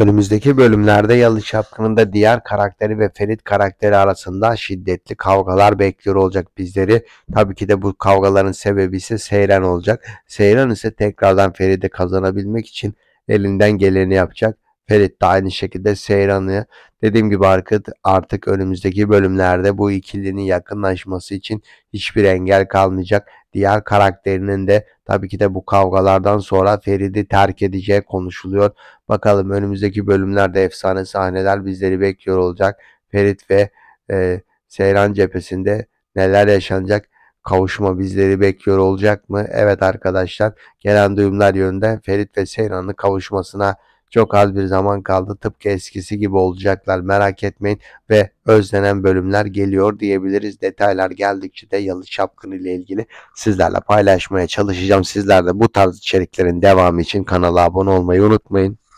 Önümüzdeki bölümlerde Yalı Çapkın'ın da diğer karakteri ve Ferit karakteri arasında şiddetli kavgalar bekliyor olacak bizleri. Tabii ki de bu kavgaların sebebi ise Seyran olacak. Seyran ise tekrardan Ferit'i kazanabilmek için elinden geleni yapacak. Ferit de aynı şekilde Seyran'ı dediğim gibi artık, artık önümüzdeki bölümlerde bu ikilinin yakınlaşması için hiçbir engel kalmayacak. Diğer karakterinin de tabii ki de bu kavgalardan sonra Ferit'i terk edeceği konuşuluyor. Bakalım önümüzdeki bölümlerde efsane sahneler bizleri bekliyor olacak. Ferit ve e, Seyran cephesinde neler yaşanacak? kavuşma bizleri bekliyor olacak mı? Evet arkadaşlar gelen duyumlar yönünde Ferit ve Seyran'ın kavuşmasına çok az bir zaman kaldı. Tıpkı eskisi gibi olacaklar merak etmeyin ve özlenen bölümler geliyor diyebiliriz. Detaylar geldikçe de Yalı Çapkın ile ilgili sizlerle paylaşmaya çalışacağım. Sizler de bu tarz içeriklerin devamı için kanala abone olmayı unutmayın.